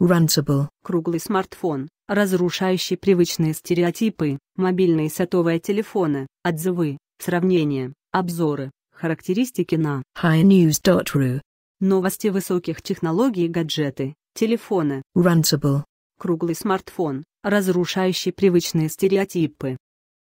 Runtable. Круглый смартфон, разрушающий привычные стереотипы, мобильные сотовые телефоны, отзывы, сравнения, обзоры, характеристики на highnews.ru. Новости высоких технологий гаджеты, телефоны. Runtable. Круглый смартфон, разрушающий привычные стереотипы.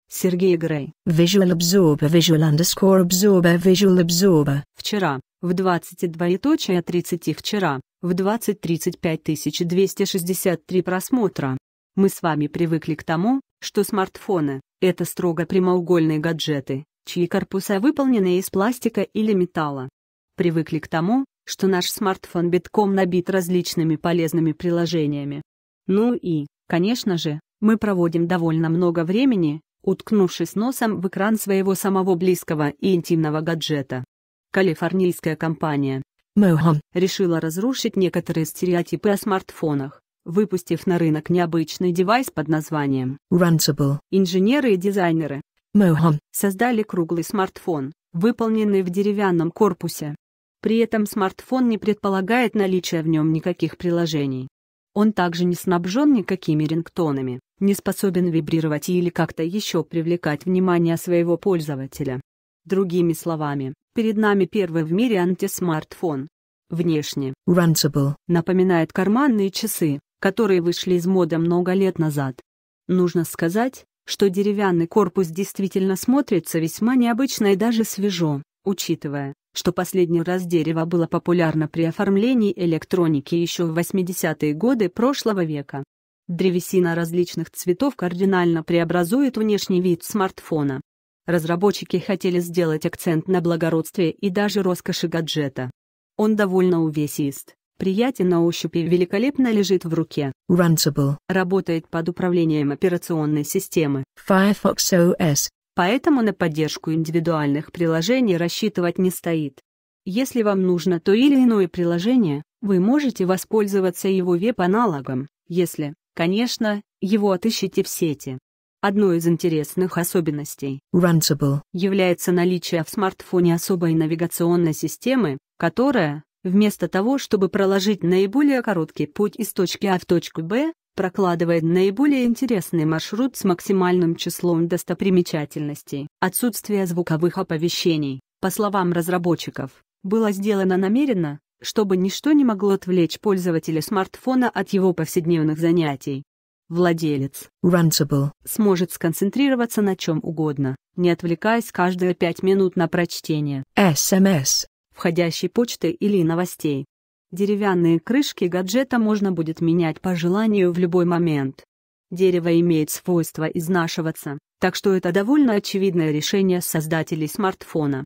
Сергей Грей. Visual Absorber Visual Underscore Absorber Visual Absorber. Вчера в 20 двоеточие 30 вчера, в 20-35 263 просмотра. Мы с вами привыкли к тому, что смартфоны — это строго прямоугольные гаджеты, чьи корпуса выполнены из пластика или металла. Привыкли к тому, что наш смартфон битком набит различными полезными приложениями. Ну и, конечно же, мы проводим довольно много времени, уткнувшись носом в экран своего самого близкого и интимного гаджета. Калифорнийская компания Mohan решила разрушить некоторые стереотипы о смартфонах, выпустив на рынок необычный девайс под названием Runtable. Инженеры и дизайнеры Mohan создали круглый смартфон, выполненный в деревянном корпусе. При этом смартфон не предполагает наличия в нем никаких приложений. Он также не снабжен никакими рингтонами, не способен вибрировать или как-то еще привлекать внимание своего пользователя. Другими словами, перед нами первый в мире антисмартфон. Внешне, Runtable напоминает карманные часы, которые вышли из моды много лет назад. Нужно сказать, что деревянный корпус действительно смотрится весьма необычно и даже свежо, учитывая, что последний раз дерево было популярно при оформлении электроники еще в 80-е годы прошлого века. Древесина различных цветов кардинально преобразует внешний вид смартфона, Разработчики хотели сделать акцент на благородстве и даже роскоши гаджета. Он довольно увесист, приятен на ощупь и великолепно лежит в руке. Runtable. Работает под управлением операционной системы Firefox OS. Поэтому на поддержку индивидуальных приложений рассчитывать не стоит. Если вам нужно то или иное приложение, вы можете воспользоваться его веб-аналогом, если, конечно, его отыщете в сети. Одной из интересных особенностей Runtable является наличие в смартфоне особой навигационной системы, которая, вместо того, чтобы проложить наиболее короткий путь из точки А в точку Б, прокладывает наиболее интересный маршрут с максимальным числом достопримечательностей. Отсутствие звуковых оповещений, по словам разработчиков, было сделано намеренно, чтобы ничто не могло отвлечь пользователя смартфона от его повседневных занятий. Владелец Runtable сможет сконцентрироваться на чем угодно, не отвлекаясь каждые пять минут на прочтение SMS, входящей почты или новостей. Деревянные крышки гаджета можно будет менять по желанию в любой момент. Дерево имеет свойство изнашиваться, так что это довольно очевидное решение создателей смартфона.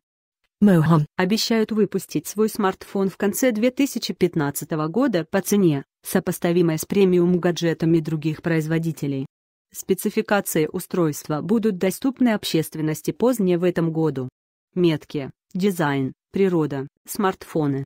Mohan обещают выпустить свой смартфон в конце 2015 года по цене, сопоставимой с премиум-гаджетами других производителей. Спецификации устройства будут доступны общественности позднее в этом году. Метки, дизайн, природа, смартфоны,